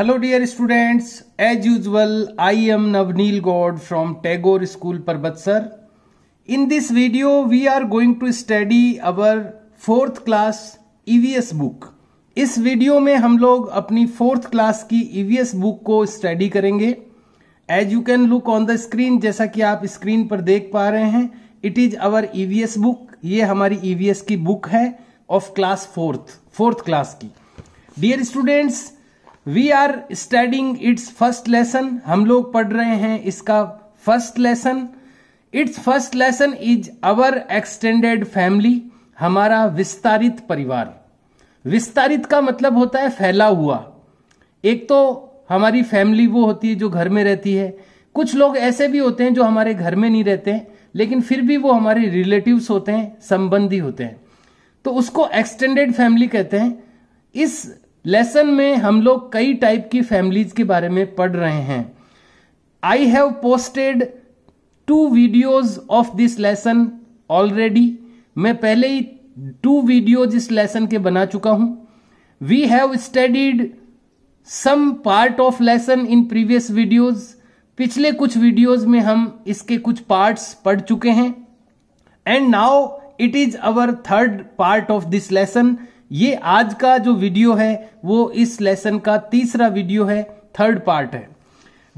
hello dear students as usual I am Navneel God from Tagore school Parbatsar in this video we are going to study our fourth class EVS book इस video में हम लोग अपनी fourth class की EVS e book को study करेंगे as you can look on the screen जैसा कि आप स्क्रीन पर देख पा रहे हैं it is our EVS book ये हमारी ईवीएस e की बुक है of class fourth fourth class की dear students we are studying its first lesson हम लोग पढ़ रहे हैं इसका first lesson its first lesson is our extended family हमारा विस्तारित परिवार विस्तारित का मतलब होता है फैला हुआ एक तो हमारी फैमिली वो होती है जो घर में रहती है कुछ लोग ऐसे भी होते हैं जो हमारे घर में नहीं रहते हैं लेकिन फिर भी वो हमारे रिलेटिव्स होते हैं संबंधी होते हैं तो उसको एक्सटेंडेड फैमिली कहते हैं इस लेसन में हम लोग कई टाइप की फैमिलीज के बारे में पढ़ रहे हैं I have posted two videos of this lesson already मैं पहले ही टू वीडियोज इस लेसन के बना चुका हूं we have studied some part of lesson in previous videos पिछले कुछ वीडियोज में हम इसके कुछ पार्ट्स पढ़ चुके हैं and now it is our third part of this lesson ये आज का जो वीडियो है वो इस लेसन का तीसरा वीडियो है थर्ड पार्ट है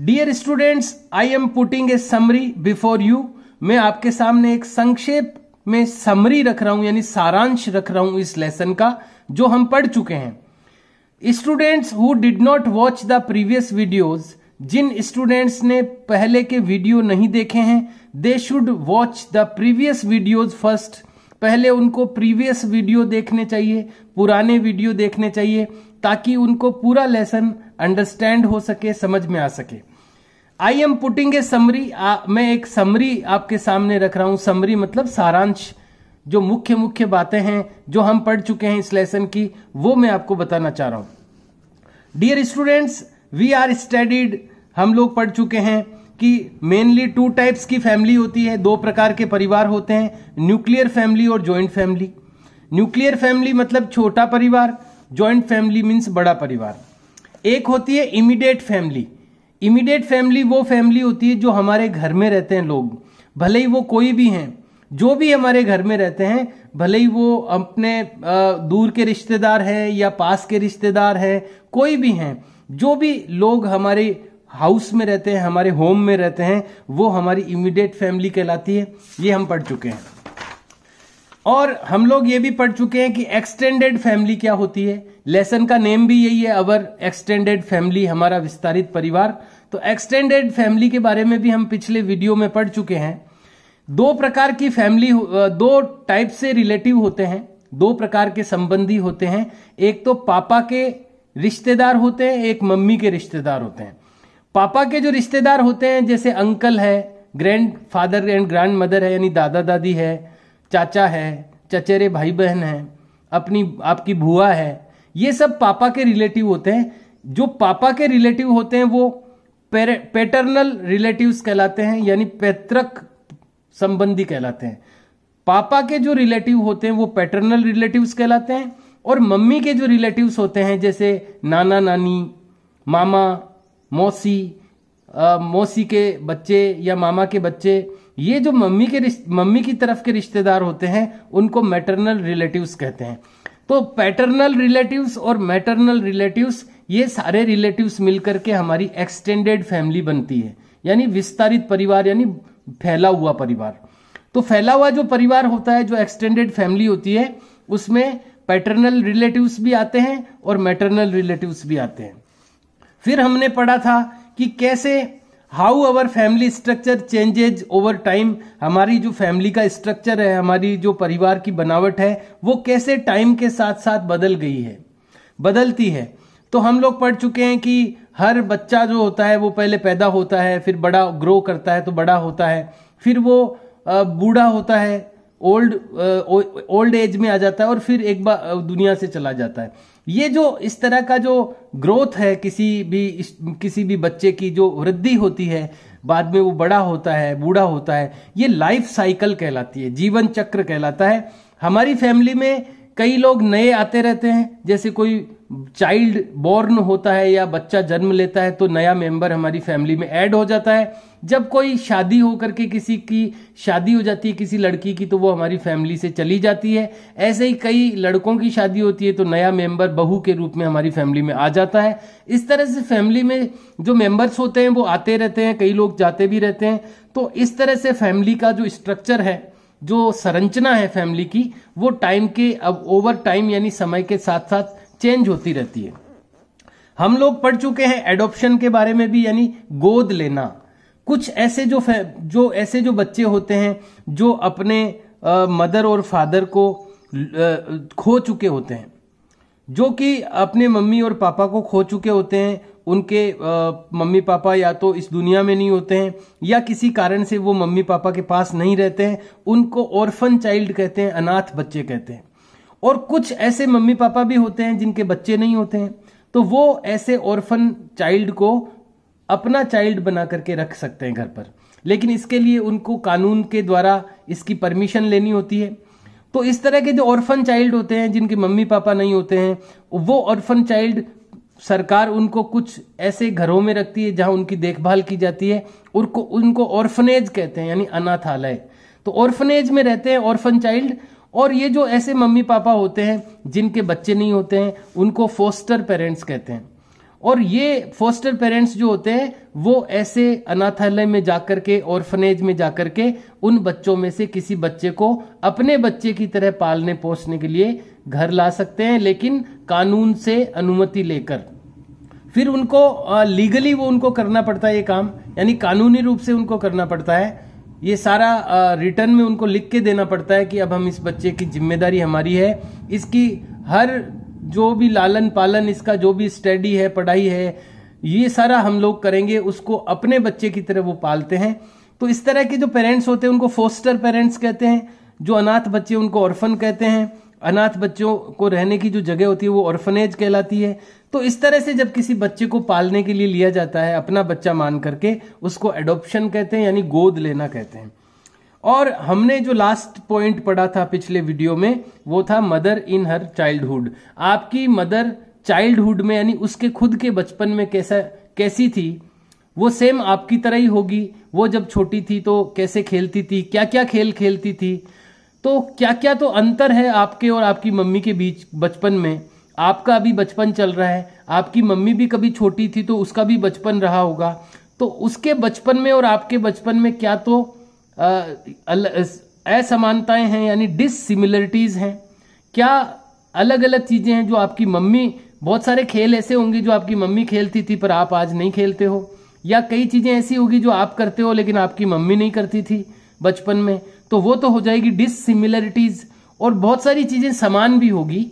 dear students I am putting a summary before you मैं आपके सामने एक संक्षेप में समरी रख रहा हूं यानी सारांश रख रहा हूं इस लेसन का जो हम पढ़ चुके हैं students who did not watch the previous videos जिन स्टूडेंट्स ने पहले के वीडियो नहीं देखे हैं they should watch the previous videos first पहले उनको प्रीवियस वीडियो देखने चाहिए पुराने वीडियो देखने चाहिए ताकि उनको पूरा लेसन अंडरस्टैंड हो सके समझ में आ सके I am putting a summary मैं एक समरी आपके सामने रख रहा हूं समरी मतलब सारांश जो मुख्य मुख्य बातें हैं जो हम पढ़ चुके हैं इस लेसन की वो मैं आपको बताना चाह रहा हूं dear students we are studied हम लोग पढ़ चुके हैं कि मेनली टू टाइप्स की फैमिली होती है दो प्रकार के परिवार होते हैं न्यूक्लियर फैमिली और ज्वाइंट फैमिली न्यूक्लियर फैमिली मतलब छोटा परिवार ज्वाइंट फैमिली मीन्स बड़ा परिवार एक होती है इमीडिएट फैमिली इमीडिएट फैमिली वो फैमिली होती है जो हमारे घर में रहते हैं लोग भले ही वो कोई भी हैं जो भी हमारे घर में रहते हैं भले ही वो अपने दूर के रिश्तेदार हैं या पास के रिश्तेदार हैं कोई भी हैं जो भी लोग हमारे हाउस में रहते हैं हमारे होम में रहते हैं वो हमारी इमीडिएट फैमिली कहलाती है ये हम पढ़ चुके हैं और हम लोग ये भी पढ़ चुके हैं कि एक्सटेंडेड फैमिली क्या होती है लेसन का नेम भी यही है अवर एक्सटेंडेड फैमिली हमारा विस्तारित परिवार तो एक्सटेंडेड फैमिली के बारे में भी हम पिछले वीडियो में पढ़ चुके हैं दो प्रकार की फैमिली दो टाइप से रिलेटिव होते हैं दो प्रकार के संबंधी होते हैं एक तो पापा के रिश्तेदार होते हैं एक मम्मी के रिश्तेदार होते हैं पापा के जो रिश्तेदार होते हैं जैसे अंकल है grandfather and grandmother है यानी दादा दादी है चाचा है चचेरे भाई बहन है अपनी आपकी भुआ है ये सब पापा के रिलेटिव होते हैं जो पापा के रिलेटिव होते हैं वो पेटर्नल रिलेटिव्स कहलाते हैं यानी पैतृक संबंधी कहलाते हैं पापा के जो रिलेटिव होते हैं वो पैटर्नल रिलेटिव्स कहलाते हैं और मम्मी के जो रिलेटिव्स होते हैं जैसे नाना नानी मामा मौसी आ, मौसी के बच्चे या मामा के बच्चे ये जो मम्मी के मम्मी की तरफ के रिश्तेदार होते हैं उनको मैटरनल रिलेटिव्स कहते हैं तो पैटर्नल रिलेटिव्स और मैटरनल रिलेटिव्स ये सारे रिलेटिव्स मिलकर के हमारी एक्सटेंडेड फैमिली बनती है यानी विस्तारित परिवार यानी फैला हुआ परिवार तो फैला हुआ जो परिवार होता है जो एक्सटेंडेड फैमिली होती है उसमें पैटर्नल रिलेटिव्स भी आते हैं और मैटरनल रिलेटिव्स भी आते हैं फिर हमने पढ़ा था कि कैसे how our family structure changes over time हमारी जो फैमिली का स्ट्रक्चर है हमारी जो परिवार की बनावट है वो कैसे टाइम के साथ साथ बदल गई है बदलती है तो हम लोग पढ़ चुके हैं कि हर बच्चा जो होता है वो पहले पैदा होता है फिर बड़ा ग्रो करता है तो बड़ा होता है फिर वो बूढ़ा होता है ओल्ड ओल्ड एज में आ जाता है और फिर एक बार दुनिया से चला जाता है ये जो इस तरह का जो ग्रोथ है किसी भी किसी भी बच्चे की जो वृद्धि होती है बाद में वो बड़ा होता है बूढ़ा होता है ये लाइफ साइकिल कहलाती है जीवन चक्र कहलाता है हमारी फैमिली में कई लोग नए आते रहते हैं जैसे कोई चाइल्ड बोर्न होता है या बच्चा जन्म लेता है तो नया मेंबर हमारी फैमिली में ऐड हो जाता है जब कोई शादी होकर के किसी की शादी हो जाती है किसी लड़की की तो वो हमारी फैमिली से चली जाती है ऐसे ही कई लड़कों की शादी होती है तो नया मेंबर बहू के रूप में हमारी फैमिली में आ जाता है इस तरह से फैमिली में जो मेंबर्स होते हैं वो आते रहते हैं कई लोग जाते भी रहते हैं तो इस तरह से फैमिली का जो स्ट्रक्चर है जो संरचना है फैमिली की वो टाइम के अब ओवर टाइम यानी समय के साथ साथ चेंज होती रहती है हम लोग पढ़ चुके हैं एडोप्शन के बारे में भी यानी गोद लेना कुछ ऐसे जो जो ऐसे जो बच्चे होते हैं जो अपने मदर और फादर को खो चुके होते हैं जो कि अपने मम्मी और पापा को खो चुके होते हैं उनके आ, मम्मी पापा या तो इस दुनिया में नहीं होते हैं या किसी कारण से वो मम्मी पापा के पास नहीं रहते हैं उनको ऑर्फन चाइल्ड कहते हैं अनाथ बच्चे कहते हैं और कुछ ऐसे मम्मी पापा भी होते हैं जिनके बच्चे नहीं होते हैं तो वो ऐसे ऑर्फन चाइल्ड को अपना चाइल्ड बना करके रख सकते हैं घर पर लेकिन इसके लिए उनको कानून के द्वारा इसकी परमिशन लेनी होती है तो इस तरह के जो ऑर्फन चाइल्ड होते हैं जिनके मम्मी पापा नहीं होते हैं वो ऑर्फन चाइल्ड सरकार उनको कुछ ऐसे घरों में रखती है जहां उनकी देखभाल की जाती है उनको उनको ऑर्फनेज कहते हैं यानी अनाथालय तो ऑर्फनेज में रहते हैं ऑर्फन चाइल्ड और ये जो ऐसे मम्मी पापा होते हैं जिनके बच्चे नहीं होते हैं उनको फोस्टर पेरेंट्स कहते हैं और ये फोस्टर पेरेंट्स जो होते हैं वो ऐसे अनाथालय में जाकर के ऑर्फनेज में जाकर के उन बच्चों में से किसी बच्चे को अपने बच्चे की तरह पालने पोसने के लिए घर ला सकते हैं लेकिन कानून से अनुमति लेकर फिर उनको लीगली वो उनको करना पड़ता है ये काम यानी कानूनी रूप से उनको करना पड़ता है ये सारा रिटर्न में उनको लिख के देना पड़ता है कि अब हम इस बच्चे की जिम्मेदारी हमारी है इसकी हर जो भी लालन पालन इसका जो भी स्टडी है पढ़ाई है ये सारा हम लोग करेंगे उसको अपने बच्चे की तरह वो पालते हैं तो इस तरह के जो पेरेंट्स होते हैं उनको फोस्टर पेरेंट्स कहते हैं जो अनाथ बच्चे उनको ऑर्फन कहते हैं अनाथ बच्चों को रहने की जो जगह होती है वो ऑर्फनेज कहलाती है तो इस तरह से जब किसी बच्चे को पालने के लिए लिया जाता है अपना बच्चा मान करके उसको एडोप्शन कहते हैं यानी गोद लेना कहते हैं और हमने जो लास्ट पॉइंट पढ़ा था पिछले वीडियो में वो था मदर इन हर चाइल्डहुड आपकी मदर चाइल्डहुड में यानी उसके खुद के बचपन में कैसा कैसी थी वो सेम आपकी तरह ही होगी वो जब छोटी थी तो कैसे खेलती थी क्या क्या खेल खेलती थी तो क्या क्या तो अंतर है आपके और आपकी मम्मी के बीच बचपन में आपका अभी बचपन चल रहा है आपकी मम्मी भी कभी छोटी थी तो उसका भी बचपन रहा होगा तो उसके बचपन में और आपके बचपन में क्या तो असमानताएं हैं यानी डिसिमिलरिटीज़ हैं क्या अलग अलग चीज़ें हैं जो आपकी मम्मी बहुत सारे खेल ऐसे होंगे जो आपकी मम्मी खेलती थी पर आप आज नहीं खेलते हो या कई चीज़ें ऐसी होगी जो आप करते हो लेकिन आपकी मम्मी नहीं करती थी बचपन में तो वो तो हो जाएगी डिसिमिलरिटीज़ और बहुत सारी चीज़ें समान भी होगी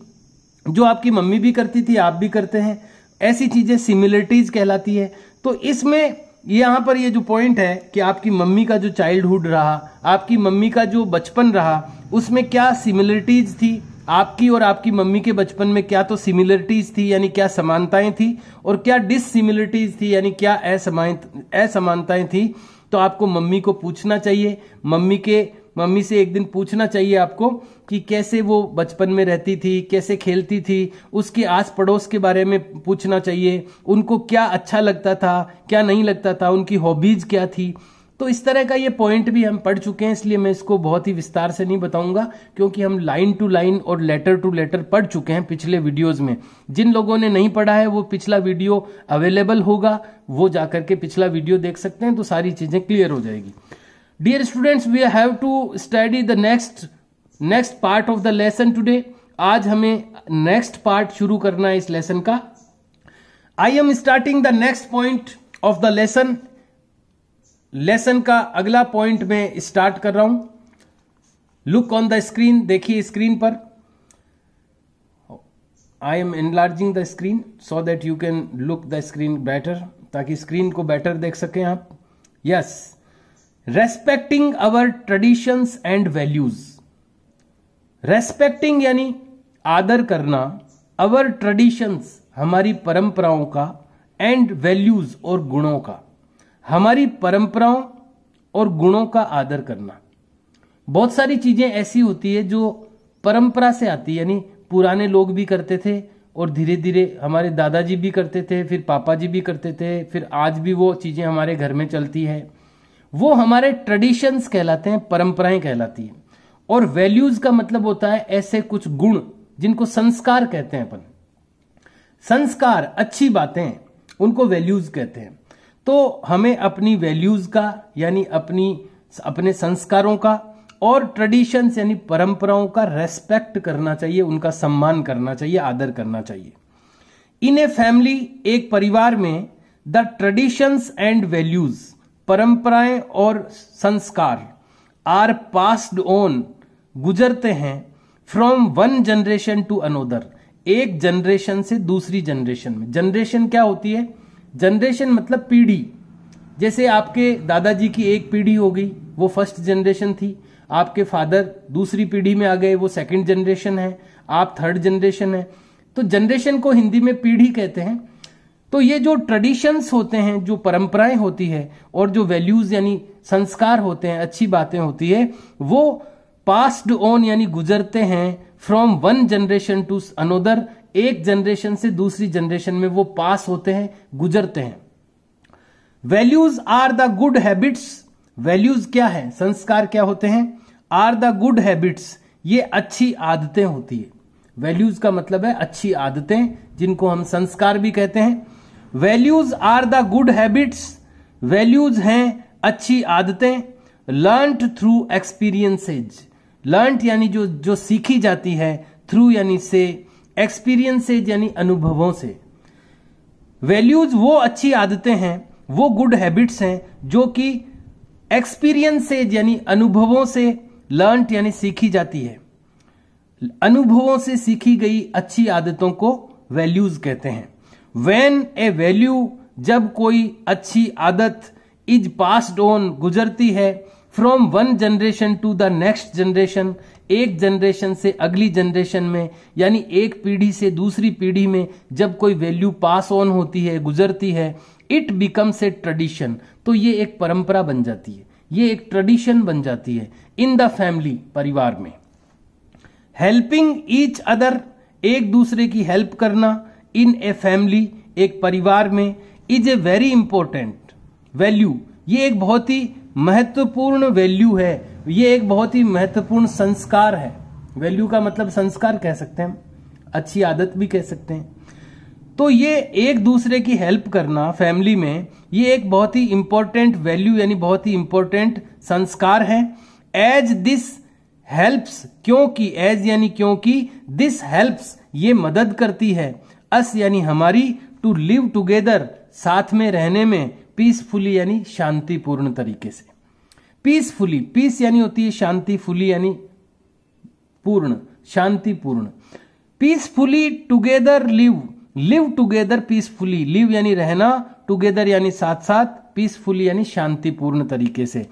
जो आपकी मम्मी भी करती थी आप भी करते हैं ऐसी चीजें सिमिलरिटीज कहलाती है तो इसमें यहाँ पर ये जो पॉइंट है कि आपकी मम्मी का जो चाइल्डहुड रहा आपकी मम्मी का जो बचपन रहा उसमें क्या सिमिलरिटीज थी आपकी और आपकी मम्मी के बचपन में क्या तो सिमिलरिटीज थी यानी क्या समानताएं थी और क्या डिससिमिलरिटीज थी यानी क्या असमान असमानताएं थी तो आपको मम्मी को पूछना चाहिए मम्मी के मम्मी से एक दिन पूछना चाहिए आपको कि कैसे वो बचपन में रहती थी कैसे खेलती थी उसके आस पड़ोस के बारे में पूछना चाहिए उनको क्या अच्छा लगता था क्या नहीं लगता था उनकी हॉबीज क्या थी तो इस तरह का ये पॉइंट भी हम पढ़ चुके हैं इसलिए मैं इसको बहुत ही विस्तार से नहीं बताऊंगा क्योंकि हम लाइन टू लाइन और लेटर टू लेटर पढ़ चुके हैं पिछले वीडियोस में जिन लोगों ने नहीं पढ़ा है वो पिछला वीडियो अवेलेबल होगा वो जाकर के पिछला वीडियो देख सकते हैं तो सारी चीजें क्लियर हो जाएगी dear students we have to study the next next part of the lesson today आज हमें नेक्स्ट पार्ट शुरू करना है इस लेसन का I am starting the next point of the lesson lesson का अगला पॉइंट मैं स्टार्ट कर रहा हूं लुक ऑन द स्क्रीन देखिए स्क्रीन पर I am enlarging the screen so that you can look the screen better ताकि स्क्रीन को बेटर देख सकें आप yes respecting our traditions and values respecting यानी आदर करना अवर ट्रेडिशंस हमारी परंपराओं का एंड वैल्यूज और गुणों का हमारी परंपराओं और गुणों का आदर करना बहुत सारी चीजें ऐसी होती है जो परंपरा से आती यानी पुराने लोग भी करते थे और धीरे धीरे हमारे दादाजी भी करते थे फिर पापा जी भी करते थे फिर आज भी वो चीज़ें हमारे घर में चलती है वो हमारे ट्रेडिशंस कहलाते हैं परंपराएं कहलाती हैं और वैल्यूज का मतलब होता है ऐसे कुछ गुण जिनको संस्कार कहते हैं अपन संस्कार अच्छी बातें उनको वैल्यूज कहते हैं तो हमें अपनी वैल्यूज का यानी अपनी अपने संस्कारों का और ट्रेडिशंस यानी परंपराओं का रेस्पेक्ट करना चाहिए उनका सम्मान करना चाहिए आदर करना चाहिए इन ए फैमिली एक परिवार में द ट्रेडिशंस एंड वैल्यूज परंपराएं और संस्कार आर पास्ड ऑन गुजरते हैं from one generation to another एक जनरेशन से दूसरी जनरेशन में जनरेशन क्या होती है जनरेशन मतलब पीढ़ी जैसे आपके दादाजी की एक पीढ़ी हो गई वो फर्स्ट जनरेशन थी आपके फादर दूसरी पीढ़ी में आ गए वो सेकंड जनरेशन है आप थर्ड जनरेशन है तो जनरेशन को हिंदी में पीढ़ी कहते हैं तो ये जो ट्रेडिशंस होते हैं जो परंपराएं होती है और जो वैल्यूज यानी संस्कार होते हैं अच्छी बातें होती है वो पास्ड ऑन यानी गुजरते हैं from one generation to another एक जनरेशन से दूसरी जनरेशन में वो पास होते हैं गुजरते हैं values are the good habits values क्या है संस्कार क्या होते हैं आर द गुड हैबिट्स ये अच्छी आदतें होती है वैल्यूज का मतलब है अच्छी आदतें जिनको हम संस्कार भी कहते हैं values are the good habits values हैं अच्छी आदतें लर्न थ्रू एक्सपीरियंसेज लर्नट यानी जो जो सीखी जाती है थ्रू यानी से एक्सपीरियंस से यानी अनुभवों से वैल्यूज वो अच्छी आदतें हैं वो गुड हैबिट्स हैं जो कि एक्सपीरियंस से यानी अनुभवों से लर्नट यानी सीखी जाती है अनुभवों से सीखी गई अच्छी आदतों को वैल्यूज कहते हैं वेन ए वैल्यू जब कोई अच्छी आदत इज पास्ड ऑन गुजरती है from one generation to the next generation एक जनरेशन से अगली जनरेशन में यानी एक पीढ़ी से दूसरी पीढ़ी में जब कोई वैल्यू पास ऑन होती है गुजरती है इट बिकम्स ए ट्रेडिशन तो ये एक परंपरा बन जाती है ये एक ट्रेडिशन बन जाती है इन द फैमिली परिवार में हेल्पिंग ईच अदर एक दूसरे की हेल्प करना इन ए फैमिली एक परिवार में is a very important value ये एक बहुत ही महत्वपूर्ण वैल्यू है ये एक बहुत ही महत्वपूर्ण संस्कार है वैल्यू का मतलब संस्कार कह सकते हैं अच्छी आदत भी कह सकते हैं तो ये एक दूसरे की हेल्प करना फैमिली में ये एक बहुत ही इंपॉर्टेंट वैल्यू यानी बहुत ही इंपॉर्टेंट संस्कार है एज दिस हेल्प्स क्योंकि एज यानी क्योंकि दिस हेल्प्स ये मदद करती है अस यानी हमारी टू लिव टुगेदर साथ में रहने में पीसफुली यानी शांतिपूर्ण तरीके से पीसफुली पीस यानी होती है शांतिफुली यानी पूर्ण शांतिपूर्ण peacefully together live live together peacefully live यानी रहना टुगेदर यानी साथ साथ पीसफुली यानी शांतिपूर्ण तरीके से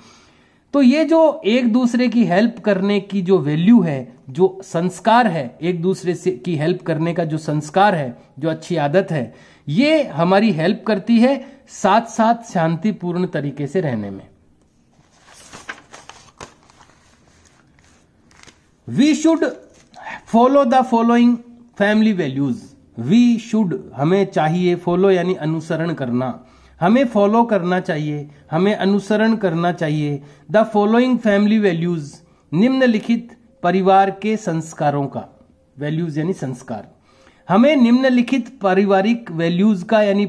तो ये जो एक दूसरे की हेल्प करने की जो वैल्यू है जो संस्कार है एक दूसरे से की हेल्प करने का जो संस्कार है जो अच्छी आदत है ये हमारी हेल्प करती है साथ साथ शांतिपूर्ण तरीके से रहने में we should follow the following family values we should हमें चाहिए फॉलो यानी अनुसरण करना हमें फॉलो करना चाहिए हमें अनुसरण करना चाहिए द फॉलोइंग फैमिली वैल्यूज़ निम्नलिखित परिवार के संस्कारों का वैल्यूज़ यानी संस्कार हमें निम्नलिखित पारिवारिक वैल्यूज़ का यानी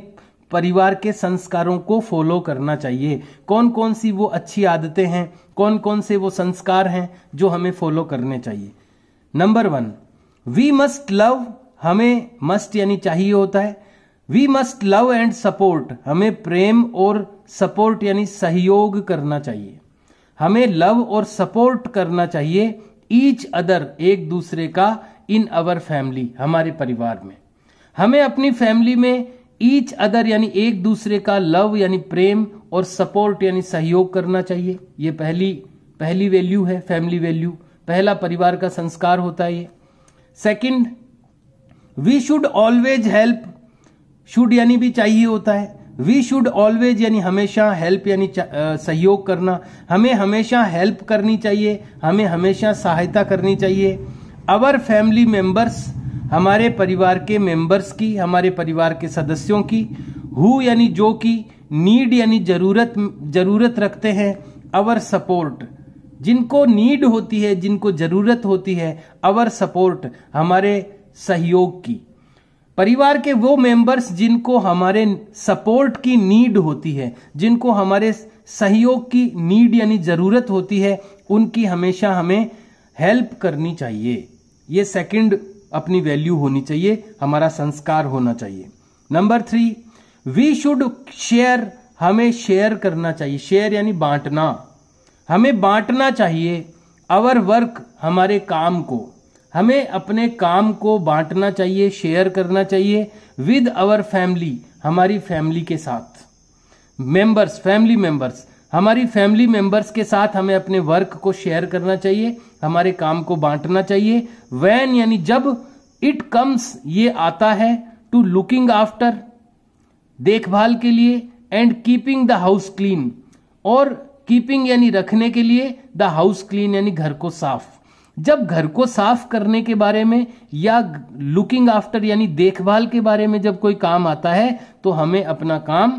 परिवार के संस्कारों को फॉलो करना चाहिए कौन कौन सी वो अच्छी आदतें हैं कौन कौन से वो संस्कार हैं जो हमें फॉलो करने चाहिए number one we must love हमें मस्ट यानी चाहिए होता है we must love and support हमें प्रेम और सपोर्ट यानी सहयोग करना चाहिए हमें लव और सपोर्ट करना चाहिए ईच अदर एक दूसरे का इन अवर फैमिली हमारे परिवार में हमें अपनी फैमिली में ईच अदर यानी एक दूसरे का लव यानी प्रेम और सपोर्ट यानी सहयोग करना चाहिए ये पहली पहली वैल्यू है फैमिली वैल्यू पहला परिवार का संस्कार होता है ये second we should always help should यानी भी चाहिए होता है वी शुड ऑलवेज यानी हमेशा हेल्प यानी सहयोग करना हमें हमेशा हेल्प करनी चाहिए हमें हमेशा सहायता करनी चाहिए अवर फैमिली मेंबर्स हमारे परिवार के मेंबर्स की हमारे परिवार के सदस्यों की हु यानी जो की नीड यानी जरूरत जरूरत रखते हैं अवर सपोर्ट जिनको नीड होती है जिनको जरूरत होती है अवर सपोर्ट हमारे सहयोग की परिवार के वो मेंबर्स जिनको हमारे सपोर्ट की नीड होती है जिनको हमारे सहयोग की नीड यानी ज़रूरत होती है उनकी हमेशा हमें हेल्प करनी चाहिए ये सेकंड अपनी वैल्यू होनी चाहिए हमारा संस्कार होना चाहिए number three we should share हमें शेयर करना चाहिए शेयर यानी बांटना हमें बांटना चाहिए अवर वर्क हमारे काम को हमें अपने काम को बांटना चाहिए शेयर करना चाहिए विद आवर फैमिली हमारी फैमिली के साथ मेंबर्स फैमिली मेंबर्स हमारी फैमिली मेंबर्स के साथ हमें अपने वर्क को शेयर करना चाहिए हमारे काम को बांटना चाहिए वैन यानी जब इट कम्स ये आता है टू लुकिंग आफ्टर देखभाल के लिए and keeping the house clean और कीपिंग यानी रखने के लिए द हाउस क्लीन यानी घर को साफ जब घर को साफ करने के बारे में या लुकिंग आफ्टर यानी देखभाल के बारे में जब कोई काम आता है तो हमें अपना काम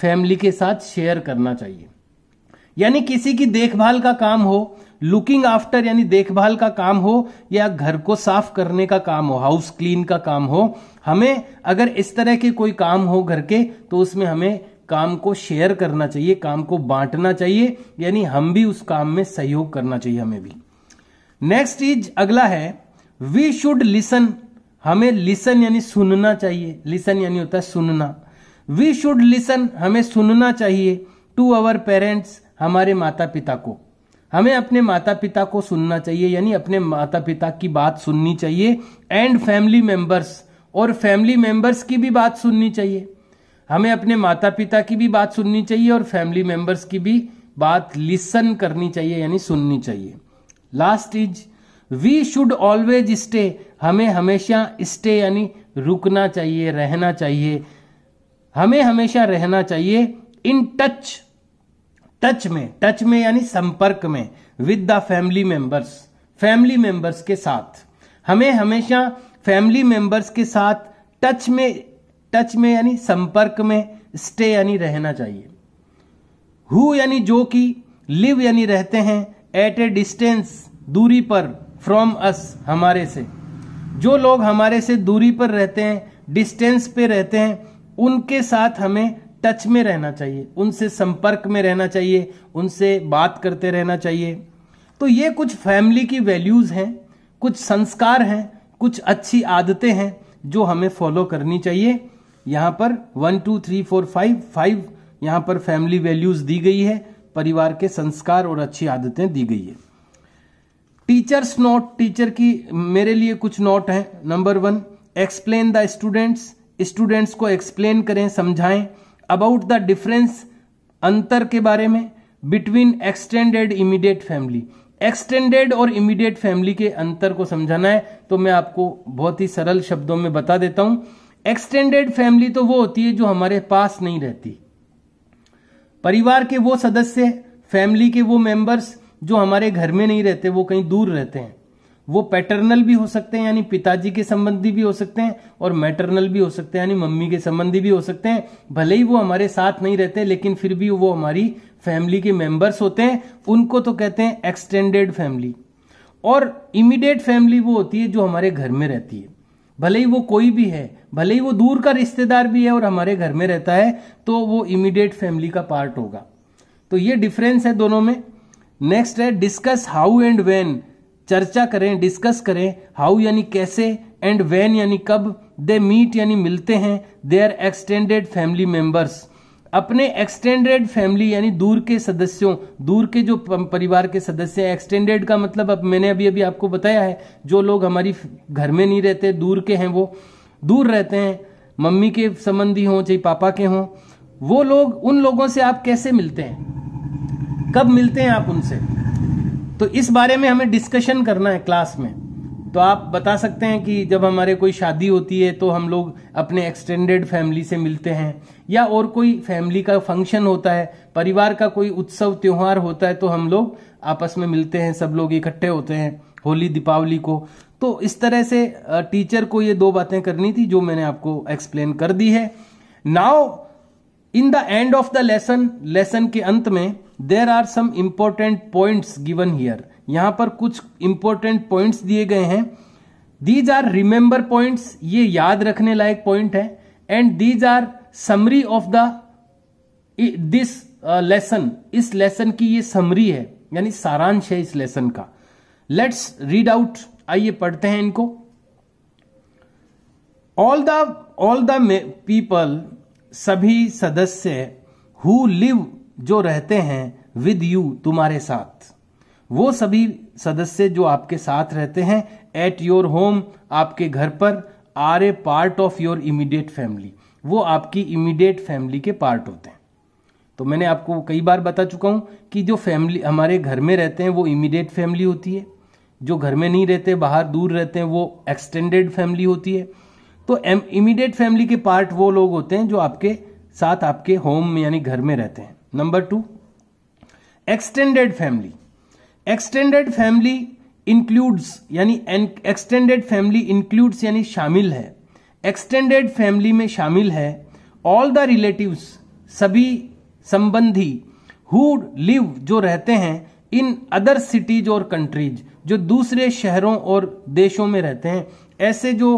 फैमिली के साथ शेयर करना चाहिए यानी किसी की देखभाल का काम हो लुकिंग आफ्टर यानी देखभाल का काम हो या घर को साफ करने का काम हो हाउस क्लीन का काम हो हमें अगर इस तरह के कोई काम हो घर के तो उसमें हमें काम को शेयर करना चाहिए काम को बांटना चाहिए यानी हम भी उस काम में सहयोग करना चाहिए हमें भी नेक्स्ट इज अगला है वी शुड लिसन हमें लिसन यानी सुनना चाहिए लिसन यानी होता है सुनना वी शुड लिसन हमें सुनना चाहिए टू अवर पेरेंट्स हमारे माता पिता को हमें अपने माता पिता को सुनना चाहिए यानी अपने माता पिता की बात सुननी चाहिए एंड फैमिली मेंबर्स और फैमिली मेंबर्स की भी बात सुननी चाहिए हमें अपने माता पिता की भी बात सुननी चाहिए और फैमिली मेंबर्स की भी बात लिसन करनी चाहिए यानी सुननी चाहिए last is we should always stay हमें हमेशा स्टे यानी रुकना चाहिए रहना चाहिए हमें हमेशा रहना चाहिए इन टच टच में टच में यानी संपर्क में with the family members family members के साथ हमें हमेशा फैमिली मेंबर्स के साथ टच में टच में यानी संपर्क में स्टे यानी रहना चाहिए हु यानी जो कि लिव यानी रहते हैं एट ए डिस्टेंस दूरी पर फ्रॉम अस हमारे से जो लोग हमारे से दूरी पर रहते हैं डिस्टेंस पे रहते हैं उनके साथ हमें टच में रहना चाहिए उनसे संपर्क में रहना चाहिए उनसे बात करते रहना चाहिए तो ये कुछ फैमिली की वैल्यूज़ हैं कुछ संस्कार हैं कुछ अच्छी आदतें हैं जो हमें फॉलो करनी चाहिए यहाँ पर one two three four five five यहाँ पर फैमिली वैल्यूज़ दी गई है परिवार के संस्कार और अच्छी आदतें दी गई है टीचर्स नोट टीचर की मेरे लिए कुछ नोट हैं number one explain the students students को एक्सप्लेन करें समझाएं अबाउट द डिफरेंस अंतर के बारे में between extended immediate family extended और इमीडिएट फैमिली के अंतर को समझाना है तो मैं आपको बहुत ही सरल शब्दों में बता देता हूं एक्सटेंडेड फैमिली तो वो होती है जो हमारे पास नहीं रहती परिवार के वो सदस्य फैमिली के वो मेंबर्स जो हमारे घर में नहीं रहते वो कहीं दूर रहते हैं वो पैटर्नल भी हो सकते हैं यानी पिताजी के संबंधी भी हो सकते हैं और मैटरनल भी हो सकते हैं यानी मम्मी के संबंधी भी हो सकते हैं भले ही वो हमारे साथ नहीं रहते लेकिन फिर भी वो हमारी फैमिली के मेंबर्स होते हैं उनको तो कहते हैं एक्सटेंडेड फैमिली और इमीडिएट फैमिली वो होती है जो हमारे घर में रहती है भले ही वो कोई भी है भले ही वो दूर का रिश्तेदार भी है और हमारे घर में रहता है तो वो इमीडिएट फैमिली का पार्ट होगा तो ये डिफरेंस है दोनों में नेक्स्ट है डिस्कस हाउ एंड वेन चर्चा करें डिस्कस करें हाउ यानी कैसे एंड वेन यानी कब दे मीट यानी मिलते हैं they are extended family members अपने एक्सटेंडेड फैमिली यानी दूर के सदस्यों दूर के जो परिवार के सदस्य हैं एक्सटेंडेड का मतलब अब मैंने अभी अभी आपको बताया है जो लोग हमारी घर में नहीं रहते दूर के हैं वो दूर रहते हैं मम्मी के संबंधी हों चाहे पापा के हों वो लोग उन लोगों से आप कैसे मिलते हैं कब मिलते हैं आप उनसे तो इस बारे में हमें डिस्कशन करना है क्लास में तो आप बता सकते हैं कि जब हमारे कोई शादी होती है तो हम लोग अपने एक्सटेंडेड फैमिली से मिलते हैं या और कोई फैमिली का फंक्शन होता है परिवार का कोई उत्सव त्यौहार होता है तो हम लोग आपस में मिलते हैं सब लोग इकट्ठे होते हैं होली दीपावली को तो इस तरह से टीचर को ये दो बातें करनी थी जो मैंने आपको एक्सप्लेन कर दी है now in the end of the lesson lesson के अंत में there are some important points given here यहाँ पर कुछ इंपॉर्टेंट पॉइंट्स दिए गए हैं दीज आर रिमेंबर पॉइंट्स ये याद रखने लायक पॉइंट है and these are summary of the this lesson इस लेसन की ये समरी है यानी सारांश है इस लेसन का लेट्स रीड आउट आइए पढ़ते हैं इनको all the all the people सभी सदस्य हु लिव जो रहते हैं विद यू तुम्हारे साथ वो सभी सदस्य जो आपके साथ रहते हैं एट योर होम आपके घर पर are a part of your immediate family वो आपकी इमीडिएट फैमिली के पार्ट होते हैं तो मैंने आपको कई बार बता चुका हूँ कि जो फैमिली हमारे घर में रहते हैं वो इमीडिएट फैमिली होती है जो घर में नहीं रहते बाहर दूर रहते हैं वो एक्सटेंडेड फैमिली होती है तो इमीडिएट फैमिली के पार्ट वो लोग होते हैं जो आपके साथ आपके होम में यानी घर में रहते हैं number two extended family extended family includes यानी एक्सटेंडेड फैमिली इंक्लूड्स यानी शामिल है एक्सटेंडेड फैमिली में शामिल है ऑल द रिलेटिव्स सभी संबंधी हु लिव जो रहते हैं इन अदर सिटीज और कंट्रीज जो दूसरे शहरों और देशों में रहते हैं ऐसे जो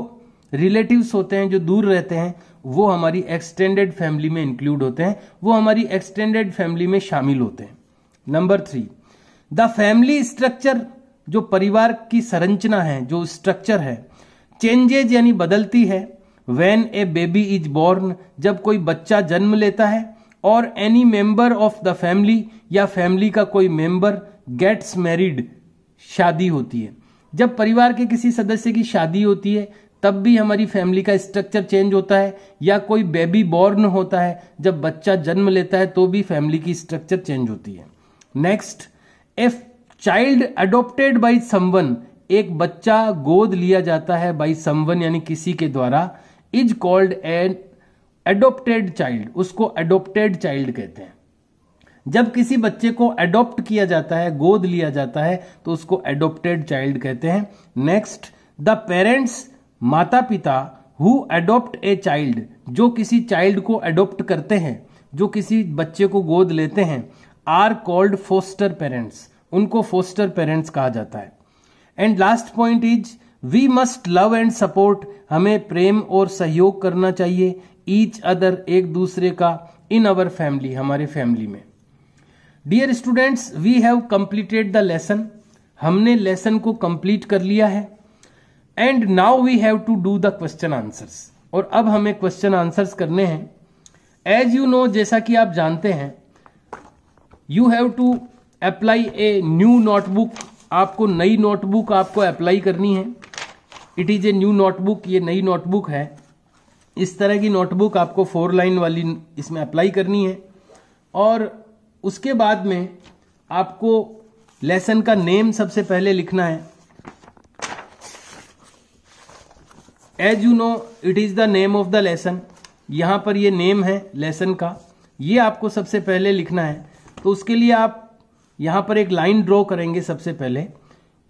रिलेटिव्स होते हैं जो दूर रहते हैं वो हमारी एक्सटेंडेड फैमिली में इंक्लूड होते हैं वो हमारी एक्सटेंडेड फैमिली में शामिल होते हैं number three the family structure जो परिवार की संरचना है जो स्ट्रक्चर है चेंजेज यानी बदलती है when a baby is born जब कोई बच्चा जन्म लेता है और any member of the family या फैमिली का कोई मेंबर गेट्स मैरिड शादी होती है जब परिवार के किसी सदस्य की शादी होती है तब भी हमारी फैमिली का स्ट्रक्चर चेंज होता है या कोई बेबी बॉर्न होता है जब बच्चा जन्म लेता है तो भी फैमिली की स्ट्रक्चर चेंज होती है next if child adopted by someone एक बच्चा गोद लिया जाता है बाई समवन यानी किसी के द्वारा is called an adopted child उसको एडोप्टेड चाइल्ड कहते हैं जब किसी बच्चे को एडोप्ट किया जाता है गोद लिया जाता है तो उसको एडोप्टेड चाइल्ड कहते हैं नेक्स्ट द पेरेंट्स माता पिता हु एडोप्ट ए चाइल्ड जो किसी चाइल्ड को एडोप्ट करते हैं जो किसी बच्चे को गोद लेते हैं आर कॉल्ड फोस्टर पेरेंट्स उनको फोस्टर पेरेंट्स कहा जाता है and last point is we must love and support हमें प्रेम और सहयोग करना चाहिए ईच अदर एक दूसरे का इन अवर फैमिली हमारे फैमिली में dear students we have completed the lesson हमने लेसन को कंप्लीट कर लिया है and now we have to do the question answers और अब हमें क्वेश्चन आंसर्स करने हैं एज यू नो जैसा कि आप जानते हैं you have to apply a new notebook आपको नई नोटबुक आपको अप्लाई करनी है it is a new notebook ये नई नोटबुक है इस तरह की नोटबुक आपको फोर लाइन वाली इसमें अप्लाई करनी है और उसके बाद में आपको लेसन का नेम सबसे पहले लिखना है as you know it is the name of the lesson यहाँ पर ये नेम है लेसन का ये आपको सबसे पहले लिखना है तो उसके लिए आप यहाँ पर एक लाइन ड्रॉ करेंगे सबसे पहले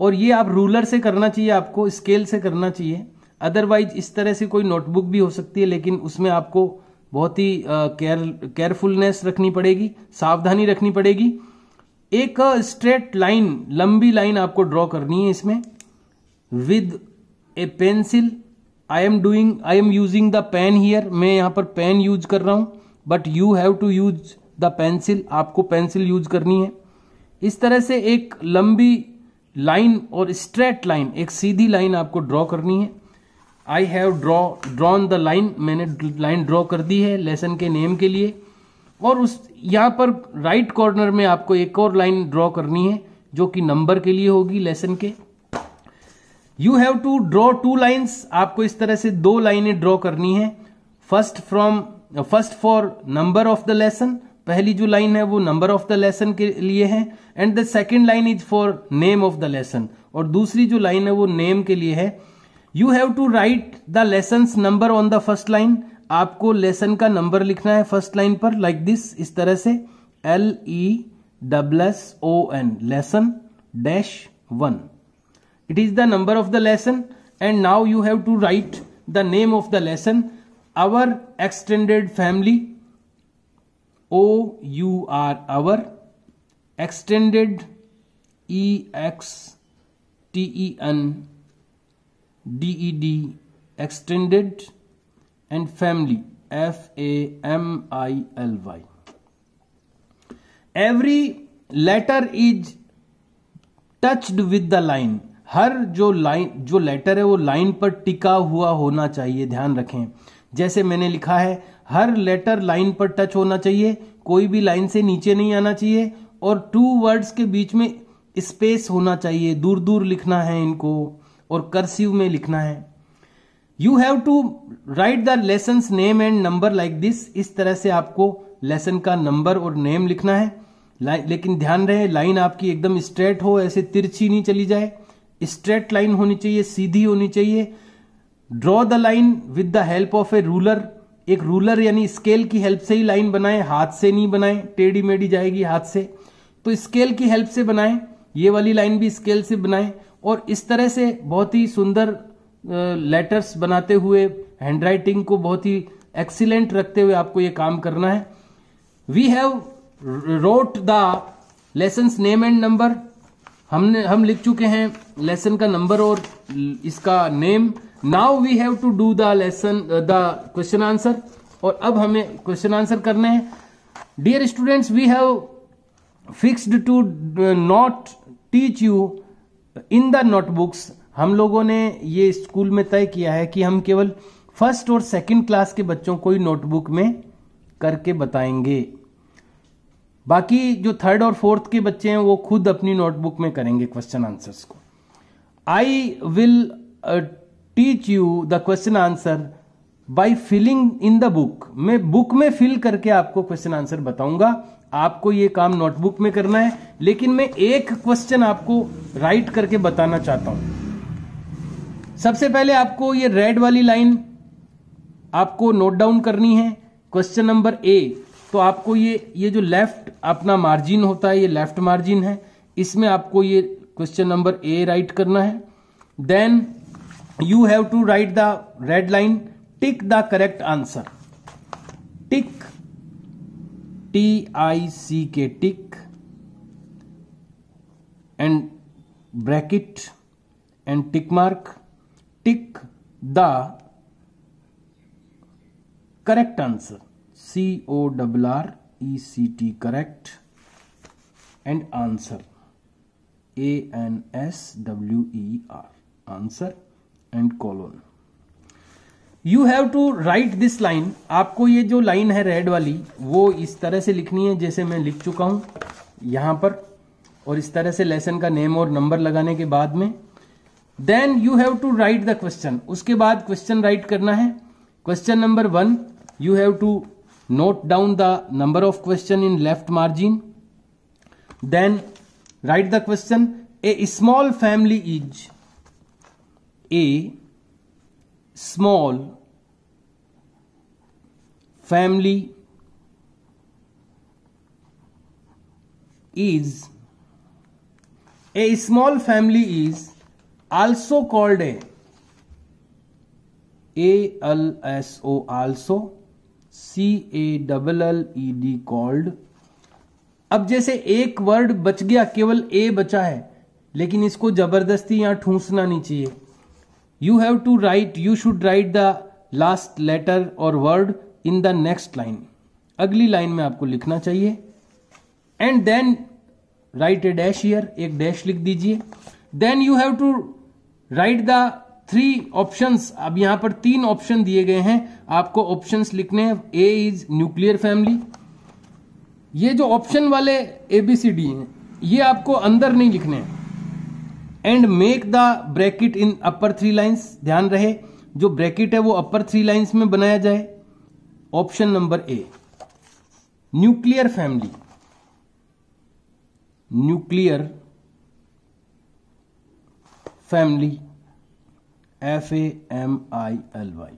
और ये आप रूलर से करना चाहिए आपको स्केल से करना चाहिए अदरवाइज इस तरह से कोई नोटबुक भी हो सकती है लेकिन उसमें आपको बहुत ही केयर केयरफुलनेस रखनी पड़ेगी सावधानी रखनी पड़ेगी एक स्ट्रेट लाइन लंबी लाइन आपको ड्रॉ करनी है इसमें with a pencil I am doing I am using the pen here मैं यहाँ पर पेन यूज कर रहा हूँ but you have to use the pencil आपको पेंसिल यूज करनी है इस तरह से एक लंबी लाइन और स्ट्रेट लाइन एक सीधी लाइन आपको ड्रॉ करनी है I have draw drawn the line मैंने लाइन ड्रॉ कर दी है लेसन के नेम के लिए और उस यहाँ पर राइट right कॉर्नर में आपको एक और लाइन ड्रॉ करनी है जो कि नंबर के लिए होगी लेसन के you have to draw two lines आपको इस तरह से दो लाइनें ड्रॉ करनी है first from first for number of the lesson पहली जो लाइन है वो नंबर ऑफ द लेसन के लिए है and the second line is for name of the lesson और दूसरी जो लाइन है वो नेम के लिए है you have to write the lesson number on the first line आपको लेसन का नंबर लिखना है फर्स्ट लाइन पर लाइक like दिस इस तरह से L E double S O N lesson dash one it is the number of the lesson and now you have to write the name of the lesson our extended family O U R our extended E X T E N D E D extended and family F A M I L Y every letter is touched with the line हर जो line जो letter है वो line पर टिका हुआ होना चाहिए ध्यान रखें जैसे मैंने लिखा है हर लेटर लाइन पर टच होना चाहिए कोई भी लाइन से नीचे नहीं आना चाहिए और टू वर्ड्स के बीच में स्पेस होना चाहिए दूर दूर लिखना है इनको और कर्सिव में लिखना है you have to write the lesson name and number like this इस तरह से आपको लेसन का नंबर और नेम लिखना है लेकिन ध्यान रहे लाइन आपकी एकदम स्ट्रेट हो ऐसे तिरछी नहीं चली जाए स्ट्रेट लाइन होनी चाहिए सीधी होनी चाहिए draw the line with the help of a ruler एक रूलर यानी स्केल की हेल्प से ही लाइन बनाए हाथ से नहीं बनाए टेढ़ी मेढ़ी जाएगी हाथ से तो स्केल की हेल्प से बनाए ये वाली लाइन भी स्केल से बनाए और इस तरह से बहुत ही सुंदर लेटर्स बनाते हुए हैंड राइटिंग को बहुत ही एक्सीलेंट रखते हुए आपको ये काम करना है we have wrote the lesson name and number हमने हम लिख चुके हैं लेसन का नंबर और इसका name now we have to do the lesson the question answer और अब हमें क्वेश्चन आंसर करने हैं dear students we have fixed to not teach you in the notebooks हम लोगों ने ये स्कूल में तय किया है कि हम केवल फर्स्ट और सेकंड क्लास के बच्चों को ही नोटबुक में करके बताएंगे बाकी जो थर्ड और फोर्थ के बच्चे हैं वो खुद अपनी नोटबुक में करेंगे क्वेश्चन आंसर्स को I will teach you the question answer by filling in the book मैं बुक में फिल करके आपको क्वेश्चन आंसर बताऊंगा आपको ये काम नोटबुक में करना है लेकिन मैं एक क्वेश्चन आपको राइट करके बताना चाहता हूं सबसे पहले आपको ये रेड वाली लाइन आपको नोट डाउन करनी है क्वेश्चन नंबर ए तो आपको ये ये जो लेफ्ट अपना मार्जिन होता है ये लेफ्ट मार्जिन है इसमें आपको ये क्वेश्चन नंबर ए राइट करना है then you have to write the red line tick the correct answer tick t i c k tick and bracket and tick mark tick the correct answer c o r r e c t correct and answer a n s w e r answer and colon you have to write this line आपको ये जो line है red वाली वो इस तरह से लिखनी है जैसे मैं लिख चुका हूं यहां पर और इस तरह से लेसन का नेम और नंबर लगाने के बाद में then you have to write the question उसके बाद क्वेश्चन राइट करना है question number one you have to note down the number of question in left margin then write the question a small family is a e, small family is a small family is also called a a l s o also C A double L E D called अब जैसे एक word बच गया केवल ए बचा है लेकिन इसको जबरदस्ती यहां ठूसना नहीं चाहिए you have to write you should write the last letter और word in the next line अगली लाइन में आपको लिखना चाहिए and then write a dash here एक डैश लिख दीजिए then you have to write the three option अब यहां पर तीन ऑप्शन दिए गए हैं आपको ऑप्शन लिखने हैं ए इज न्यूक्लियर फैमिली ये जो ऑप्शन वाले एबीसीडी हैं ये आपको अंदर नहीं लिखने हैं and make the bracket in upper three lines ध्यान रहे जो ब्रैकेट है वो अपर थ्री लाइन्स में बनाया जाए option number A nuclear family nuclear family F A M I L Y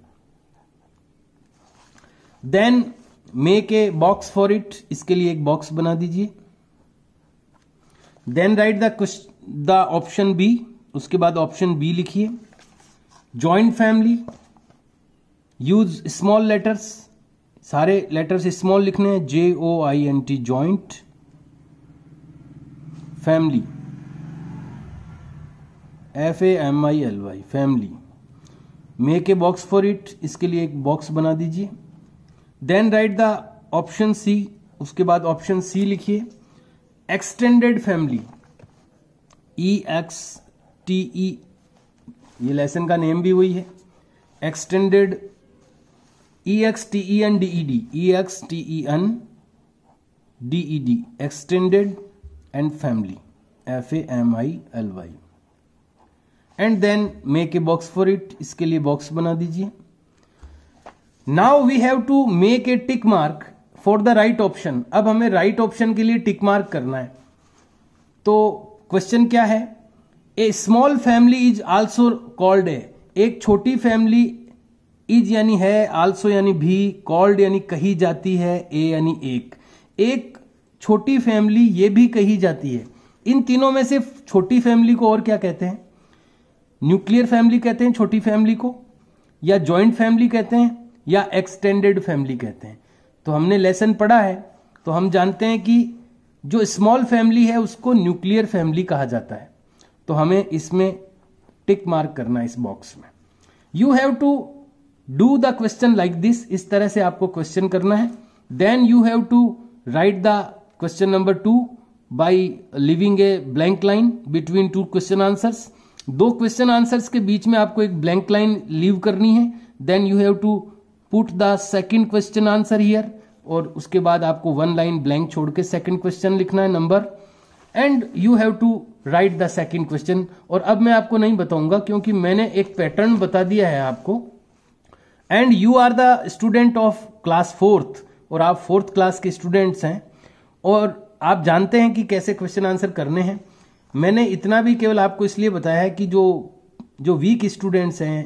then make a box for it इसके लिए एक बॉक्स बना दीजिए then write the question the option B उसके बाद ऑप्शन बी लिखिए joint family use small letters सारे letters small लिखने हैं J O I N T joint family F A M I L Y family make a box for it इसके लिए एक box बना दीजिए then write the option C उसके बाद ऑप्शन सी लिखिए extended family E X T E ये lesson का नेम भी वही है extended E X T E N D E D E X T E N D E D extended and family F A M I L Y and then make a box for it इसके लिए box बना दीजिए now we have to make a tick mark for the right option अब हमें right right option के लिए tick mark करना है तो क्वेश्चन क्या है a small family is also called a एक छोटी फैमिली इज यानी है आल्सो यानी भी कॉल्ड यानी कही जाती है ए यानी एक एक छोटी फैमिली ये भी कही जाती है इन तीनों में से छोटी फैमिली को और क्या कहते हैं न्यूक्लियर फैमिली कहते हैं छोटी फैमिली को या ज्वाइंट फैमिली कहते हैं या एक्सटेंडेड फैमिली कहते हैं तो हमने लेसन पढ़ा है तो हम जानते हैं कि जो स्मॉल फैमिली है उसको न्यूक्लियर फैमिली कहा जाता है तो हमें इसमें टिक मार्क करना इस बॉक्स में you have to do the question like this इस तरह से आपको क्वेश्चन करना है then you have to write the question number two by living a blank line between two question answers दो क्वेश्चन आंसर्स के बीच में आपको एक ब्लैंक लाइन लीव करनी है then you have to put the second question answer here और उसके बाद आपको वन लाइन ब्लैंक छोड़ के सेकेंड क्वेश्चन लिखना है number and you have to write the second question और अब मैं आपको नहीं बताऊंगा क्योंकि मैंने एक पैटर्न बता दिया है आपको and you are the student of class fourth और आप फोर्थ क्लास के स्टूडेंट्स हैं और आप जानते हैं कि कैसे क्वेश्चन आंसर करने हैं मैंने इतना भी केवल आपको इसलिए बताया है कि जो जो वीक स्टूडेंट्स हैं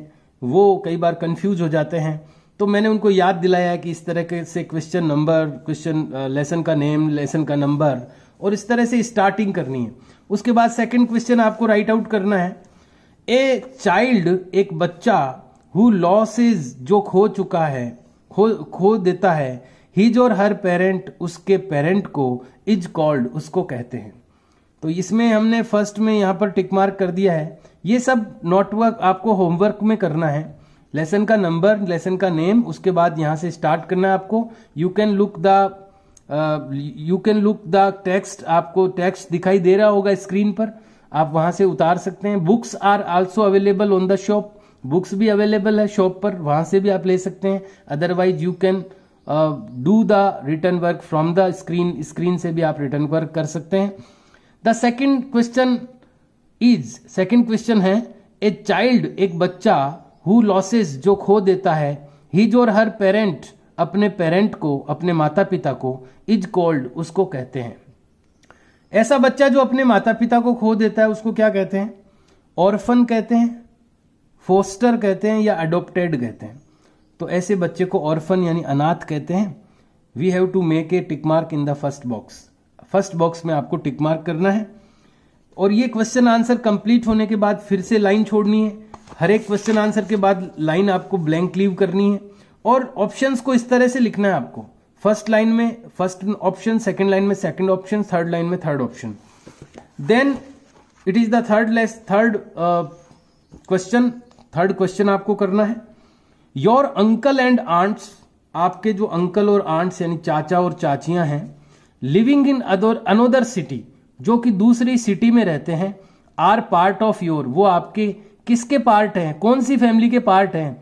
वो कई बार कंफ्यूज हो जाते हैं तो मैंने उनको याद दिलाया कि इस तरह के से क्वेश्चन नंबर क्वेश्चन लेसन का नेम लेसन का नंबर और इस तरह से स्टार्टिंग करनी है उसके बाद सेकंड क्वेश्चन आपको राइट आउट करना है ए चाइल्ड एक बच्चा हु इज जो खो चुका है खो खो देता है हिज और हर पेरेंट उसके पेरेंट को इज कॉल्ड उसको कहते हैं तो इसमें हमने फर्स्ट में यहाँ पर टिक मार्क कर दिया है ये सब नोटवर्क आपको होमवर्क में करना है लेसन का नंबर लेसन का नेम उसके बाद यहाँ से स्टार्ट करना है आपको you can look the you can look the text आपको टेक्स्ट दिखाई दे रहा होगा स्क्रीन पर आप वहां से उतार सकते हैं books are also available on the shop books भी अवेलेबल है शॉप पर वहां से भी आप ले सकते हैं otherwise you can do the return work from the screen screen से भी आप रिटर्न वर्क कर सकते हैं the second question is second question है ए चाइल्ड एक बच्चा हु लॉसेस जो खो देता है ही और हर पेरेंट अपने पेरेंट को अपने माता पिता को इज कॉल्ड उसको कहते हैं ऐसा बच्चा जो अपने माता पिता को खो देता है उसको क्या कहते हैं ऑर्फन कहते हैं फोस्टर कहते हैं या अडोप्टेड कहते हैं तो ऐसे बच्चे को ऑर्फन यानी अनाथ कहते हैं we have to make a tick mark in the first box first box में आपको टिक मार्क करना है और ये क्वेश्चन आंसर कंप्लीट होने के बाद फिर से लाइन छोड़नी है हर एक क्वेश्चन आंसर के बाद लाइन आपको ब्लैंक लीव करनी है और ऑप्शंस को इस तरह से लिखना है आपको फर्स्ट लाइन में फर्स्ट ऑप्शन सेकंड लाइन में सेकंड ऑप्शन थर्ड लाइन में third option then it is the third less third question third question आपको करना है योर अंकल एंड आंट्स आपके जो अंकल और आंट्स यानी चाचा और चाचियां हैं living in other another city जो कि दूसरी सिटी में रहते हैं आर पार्ट ऑफ योर वो आपके किसके पार्ट हैं कौन सी फैमिली के पार्ट हैं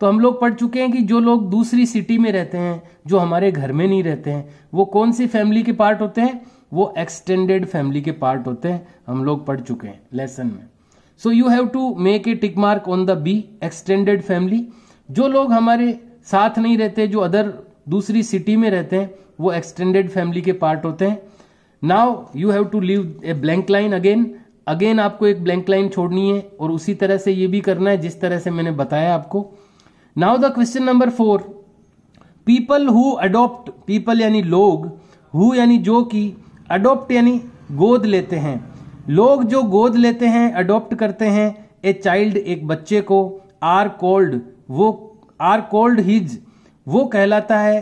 तो हम लोग पढ़ चुके हैं कि जो लोग दूसरी सिटी में रहते हैं जो हमारे घर में नहीं रहते हैं वो कौन सी फैमिली के पार्ट होते हैं वो एक्सटेंडेड फैमिली के पार्ट होते हैं हम लोग पढ़ चुके हैं लेसन में so you have to make a tick mark on the B extended family जो लोग हमारे साथ नहीं रहते जो अदर दूसरी सिटी में रहते हैं वो एक्सटेंडेड फैमिली के पार्ट होते हैं now you have to leave a blank line again again आपको एक ब्लैंक लाइन छोड़नी है और उसी तरह से ये भी करना है जिस तरह से मैंने बताया आपको now the question number four people who adopt people यानी लोग हु यानी जो कि अडोप्ट यानी गोद लेते हैं लोग जो गोद लेते हैं अडोप्ट करते हैं ए चाइल्ड एक बच्चे को आर कोल्ड वो आर कोल्ड हिज वो कहलाता है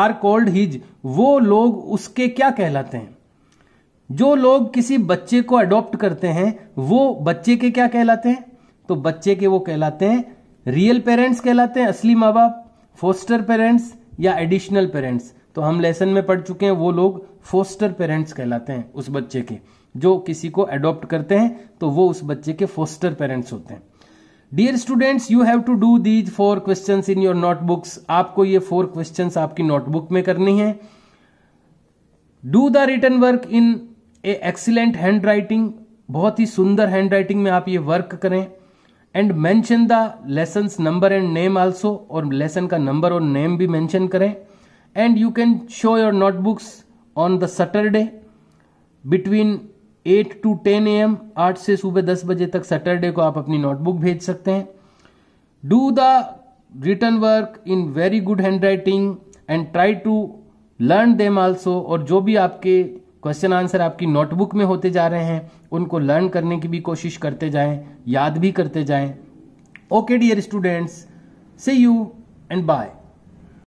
आर कोल्ड हिज वो लोग उसके क्या कहलाते हैं जो लोग किसी बच्चे को अडॉप्ट करते हैं वो बच्चे के क्या कहलाते हैं तो बच्चे के वो कहलाते हैं रियल पेरेंट्स कहलाते हैं असली माँ बाप फोस्टर पेरेंट्स या एडिशनल पेरेंट्स तो हम लेसन में पढ़ चुके हैं वो लोग फोस्टर पेरेंट्स कहलाते हैं उस बच्चे के जो किसी को अडॉप्ट करते हैं तो वो उस बच्चे के फोस्टर पेरेंट्स होते हैं dear students you have to do these four questions in your notebooks आपको ये फोर क्वेश्चन आपकी नोटबुक में करनी है do the return work in a excellent hand writing बहुत ही सुंदर हैंड राइटिंग में आप ये वर्क करें and mention the lesson number and name also और लेसन का नंबर और नेम भी मेंशन करें and you can show your notebooks on the Saturday between eight to ten A M आठ से सुबह दस बजे तक सैटरडे को आप अपनी नोटबुक भेज सकते हैं do the return work in very good hand writing and try to learn them also और जो भी आपके क्वेश्चन आंसर आपकी नोटबुक में होते जा रहे हैं उनको लर्न करने की भी कोशिश करते जाएं याद भी करते जाएं okay dear students see you and bye